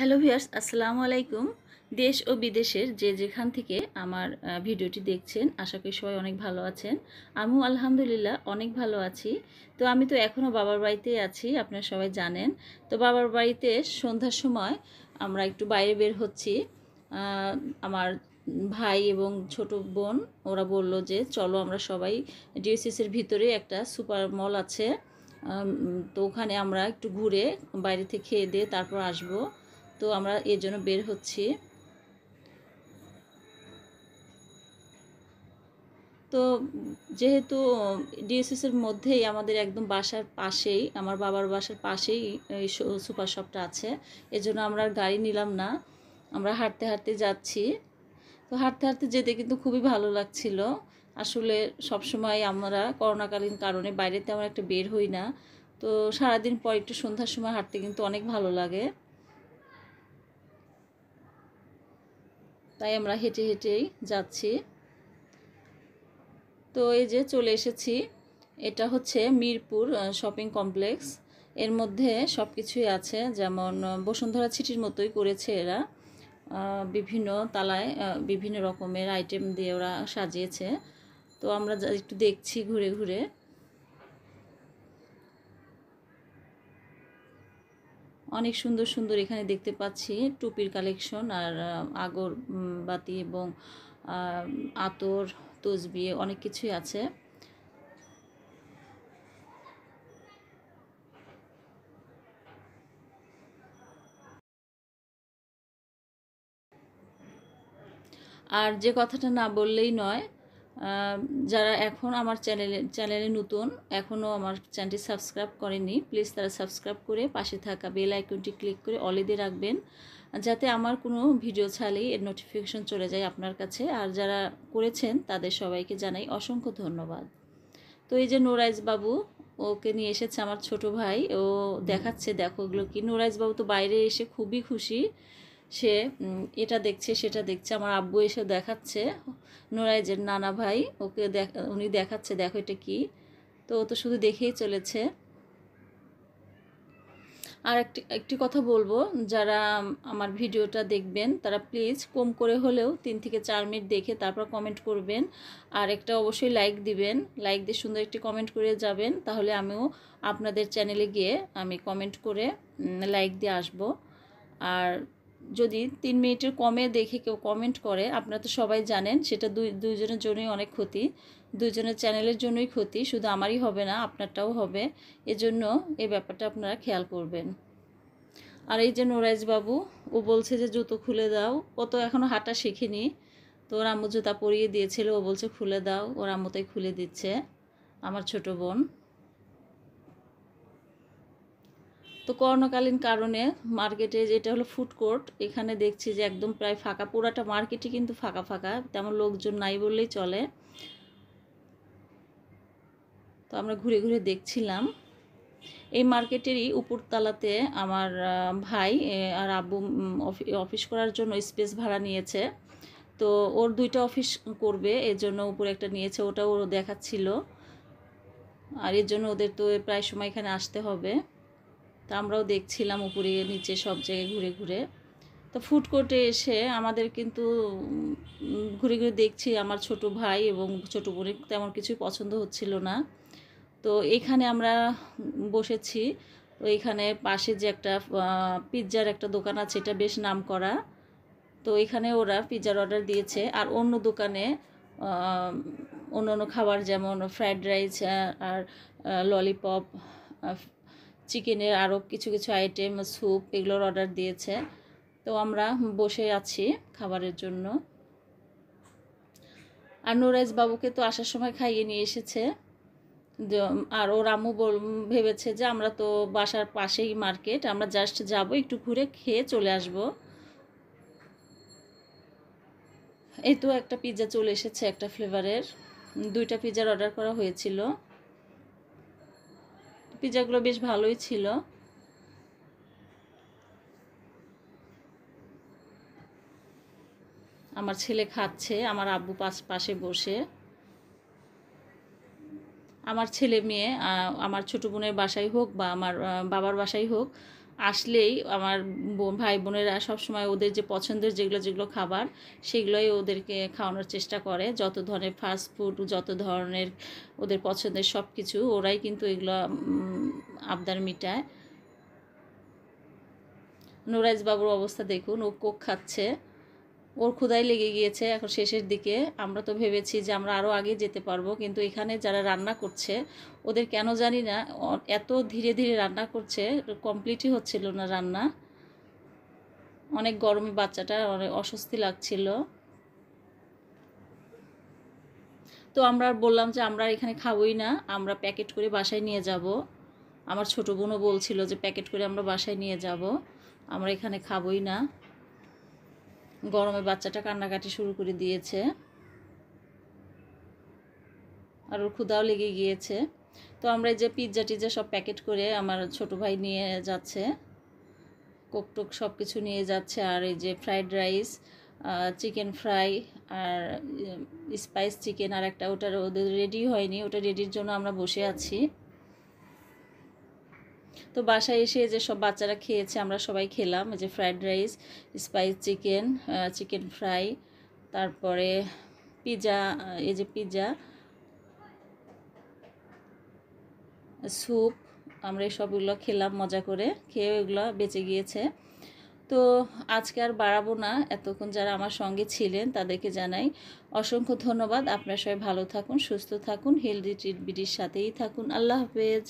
hello viewers আসসালামু আলাইকুম দেশ ও বিদেশের যে যেখান থেকে আমার ভিডিওটি দেখছেন আশা করি সবাই অনেক ভালো আছেন আমিও আলহামদুলিল্লাহ অনেক ভালো আছি তো আমি তো এখনও বাবার বাড়িতেই আছি আপনারা সবাই জানেন তো বাবার বাড়িতে সন্ধ্যার সময় আমরা একটু বাইরে বের হচ্ছি আমার ভাই এবং ছোট বোন ওরা বলল যে চলো আমরা সবাই ডিওসিসের ভিতরে একটা সুপার মল আছে তো ওখানে আমরা একটু ঘুরে বাইরে থেকে খেয়ে দিয়ে তারপর আসবো তো আমরা এর জন্য বের হচ্ছি তো যেহেতু ডিএসএসের মধ্যেই আমাদের একদম বাসার পাশেই আমার বাবার বাসার পাশেই এই সুপার শপটা আছে এজন্য আমরা গাড়ি নিলাম না আমরা হাঁটতে হাঁটতে যাচ্ছি তো হাঁটতে হাঁটতে যেতে কিন্তু খুবই ভালো লাগছিল আসলে সবসময় আমরা করোনাকালীন কারণে বাইরেতে আমরা একটা বের হই না তো সারাদিন পর একটু সন্ধ্যার সময় হাঁটতে কিন্তু অনেক ভালো লাগে তাই আমরা হেঁটে হেঁটেই যাচ্ছি তো এই যে চলে এসেছি এটা হচ্ছে মিরপুর শপিং কমপ্লেক্স এর মধ্যে সব কিছুই আছে যেমন বসুন্ধরা সিটির মতোই করেছে এরা বিভিন্ন তালায় বিভিন্ন রকমের আইটেম দিয়ে ওরা সাজিয়েছে তো আমরা একটু দেখছি ঘুরে ঘুরে অনেক সুন্দর সুন্দর এখানে দেখতে পাচ্ছি টুপির কালেকশন আর আগর বাতি এবং আতর তসবি অনেক কিছুই আছে আর যে কথাটা না বললেই নয় যারা এখন আমার চ্যানেলে চ্যানেলে নতুন এখনও আমার চ্যানেলটি সাবস্ক্রাইব করেনি প্লিজ তারা সাবস্ক্রাইব করে পাশে থাকা বেল আইকনটি ক্লিক করে দিয়ে রাখবেন যাতে আমার কোনো ভিডিও ছাড়লেই এর নোটিফিকেশন চলে যায় আপনার কাছে আর যারা করেছেন তাদের সবাইকে জানাই অসংখ্য ধন্যবাদ তো এই যে নোরাইজ বাবু ওকে নিয়ে এসেছে আমার ছোট ভাই ও দেখাচ্ছে দেখো ওগুলো কি নোরাইজ বাবু তো বাইরে এসে খুবই খুশি সে এটা দেখছে সেটা দেখছে আমার আব্বু এসে দেখাচ্ছে নোরাইজের নানা ভাই ওকে দেখ উনি দেখাচ্ছে দেখো এটা কি তো ও তো শুধু দেখেই চলেছে আর একটি একটি কথা বলবো যারা আমার ভিডিওটা দেখবেন তারা প্লিজ কম করে হলেও তিন থেকে চার মিনিট দেখে তারপর কমেন্ট করবেন আর একটা অবশ্যই লাইক দিবেন লাইক দিয়ে সুন্দর একটি কমেন্ট করে যাবেন তাহলে আমিও আপনাদের চ্যানেলে গিয়ে আমি কমেন্ট করে লাইক দিয়ে আসব আর যদি তিন মিনিটের কমে দেখে কেউ কমেন্ট করে আপনারা তো সবাই জানেন সেটা দুই দুইজনের জন্যই অনেক ক্ষতি দুজনের চ্যানেলের জন্যই ক্ষতি শুধু আমারই হবে না আপনারটাও হবে এজন্য এই ব্যাপারটা আপনারা খেয়াল করবেন আর এই যে নোরাইজ বাবু ও বলছে যে জুতো খুলে দাও ও তো এখনও হাঁটা শিখিনি তো ওর আম্মু জুতা পরিয়ে দিয়েছিল ও বলছে খুলে দাও ওর আম্মুতাই খুলে দিচ্ছে আমার ছোট বোন তো করোনাকালীন কারণে মার্কেটে যেটা হলো ফুড কোর্ট এখানে দেখছি যে একদম প্রায় ফাঁকা পুরাটা মার্কেটই কিন্তু ফাঁকা ফাঁকা তেমন লোকজন নাই বললেই চলে তো আমরা ঘুরে ঘুরে দেখছিলাম এই মার্কেটেরই উপরতলাতে আমার ভাই আর আব্বু অফিস করার জন্য স্পেস ভাড়া নিয়েছে তো ওর দুইটা অফিস করবে এর জন্য উপরে একটা নিয়েছে ওটা ওর দেখাচ্ছিল আর এর জন্য ওদের তো প্রায় সময় এখানে আসতে হবে তো আমরাও দেখছিলাম উপরে নিচে সব জায়গায় ঘুরে ঘুরে তো ফুড কোর্টে এসে আমাদের কিন্তু ঘুরে ঘুরে দেখছি আমার ছোট ভাই এবং ছোট বোনের তেমন কিছুই পছন্দ হচ্ছিল না তো এখানে আমরা বসেছি তো এখানে পাশে যে একটা পিৎজার একটা দোকান আছে এটা বেশ নাম করা তো এখানে ওরা পিৎজার অর্ডার দিয়েছে আর অন্য দোকানে অন্য অন্য খাবার যেমন ফ্রায়েড রাইস আর ললিপপ চিকেনের আরও কিছু কিছু আইটেম স্যুপ এগুলোর অর্ডার দিয়েছে তো আমরা বসে আছি খাবারের জন্য আর নুরাইজ বাবুকে তো আসার সময় খাইয়ে নিয়ে এসেছে আর ও আম্মু বল ভেবেছে যে আমরা তো বাসার পাশেই মার্কেট আমরা জাস্ট যাব একটু ঘুরে খেয়ে চলে আসব এই তো একটা পিৎজা চলে এসেছে একটা ফ্লেভারের দুইটা পিৎজার অর্ডার করা হয়েছিল পিজাগুলো বেশ ভালোই ছিল আমার ছেলে খাচ্ছে আমার আব্বু পাশ পাশে বসে আমার ছেলে মেয়ে আমার ছোটো বোনের বাসাই হোক বা আমার বাবার বাসাই হোক আসলেই আমার ভাই বোনেরা সবসময় ওদের যে পছন্দের যেগুলো যেগুলো খাবার সেগুলোই ওদেরকে খাওয়ানোর চেষ্টা করে যত ধরনের ফাস্ট ফুড যত ধরনের ওদের পছন্দের সব কিছু ওরাই কিন্তু এগুলো আবদার মিটায় নুরাইজ বাবুর অবস্থা দেখুন ও কোক খাচ্ছে ওর ক্ষুদাই লেগে গিয়েছে এখন শেষের দিকে আমরা তো ভেবেছি যে আমরা আরও আগে যেতে পারবো কিন্তু এখানে যারা রান্না করছে ওদের কেন জানি না এত ধীরে ধীরে রান্না করছে কমপ্লিটই হচ্ছিল না রান্না অনেক গরমে বাচ্চাটা অনেক অস্বস্তি লাগছিল তো আমরা বললাম যে আমরা এখানে খাবই না আমরা প্যাকেট করে বাসায় নিয়ে যাব আমার ছোটো বোনও বলছিল যে প্যাকেট করে আমরা বাসায় নিয়ে যাব আমরা এখানে খাবোই না গরমে বাচ্চাটা কান্নাকাটি শুরু করে দিয়েছে আর ওর ক্ষুদাও লেগে গিয়েছে তো আমরা যে পিৎজা টিজা সব প্যাকেট করে আমার ছোট ভাই নিয়ে যাচ্ছে কোকটোক সব কিছু নিয়ে যাচ্ছে আর এই যে ফ্রাইড রাইস চিকেন ফ্রাই আর স্পাইস চিকেন আর একটা ওটা ওদের রেডি হয়নি ওটা রেডির জন্য আমরা বসে আছি তো বাসায় এসে যে সব বাচ্চারা খেয়েছে আমরা সবাই খেলাম যে fried rice spice chicken chicken fry তারপরে পিজা এই যে পিজা স্যুপ আমরা সবগুলো খেলাম মজা করে খেয়ে ওগুলো বেঁচে গিয়েছে তো আজকে আর বাড়াবো না এতক্ষণ যারা আমার সঙ্গে ছিলেন তাদেরকে জানাই অসংখ্য ধন্যবাদ আপনারা সবাই ভালো থাকুন সুস্থ থাকুন হেলদি ট্রিট বিডির সাথেই থাকুন আল্লাহ হাফেজ